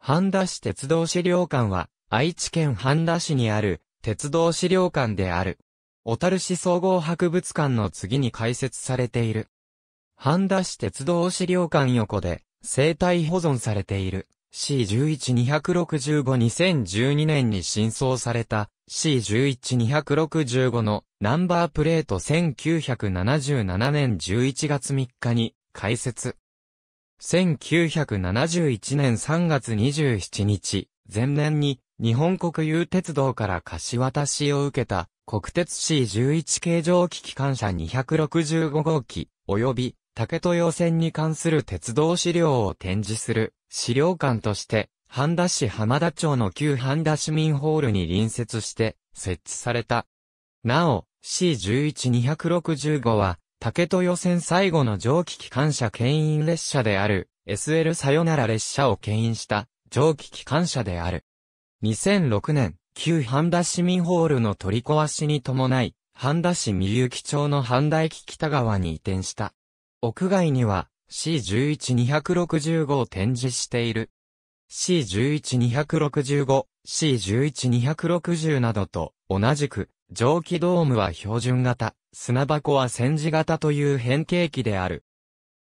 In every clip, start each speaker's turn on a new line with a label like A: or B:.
A: 半田市鉄道資料館は、愛知県半田市にある、鉄
B: 道資料館である。小樽市総合博物館の次に開設されている。半田市鉄道資料館横で、生態保存されている。C11265-2012 年に新装された C11265 のナンバープレート1977年11月3日に開設。1971年3月27日、前年に日本国有鉄道から貸し渡しを受けた国鉄 C11 形状機機関車265号機、及び竹豊線に関する鉄道資料を展示する資料館として、半田市浜田町の旧半田市民ホールに隣接して設置された。なお、c 1 1 2 6 5は竹豊線最後の蒸気機関車牽引列車である SL さよなら列車を牽引した蒸気機関車である。2006年、旧半田市民ホールの取り壊しに伴い、半田市三幸町の半田駅北側に移転した。屋外には C11265 を展示している。C11265、C11260 などと同じく蒸気ドームは標準型、砂箱は戦時型という変形機である。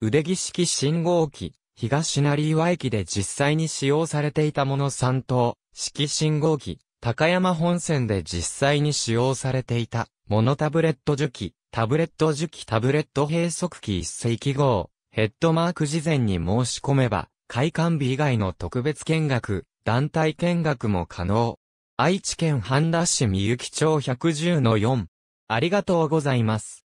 B: 腕木式信号機、東成岩駅で実際に使用されていたもの3等、式信号機、高山本線で実際に使用されていた、モノタブレット樹器、タブレット樹器タブレット閉塞機一世記号、ヘッドマーク事前に申し込めば、開館日以外の特別見学、団体見学も可能。愛知県半田市みゆき
A: 町110の4。ありがとうございます。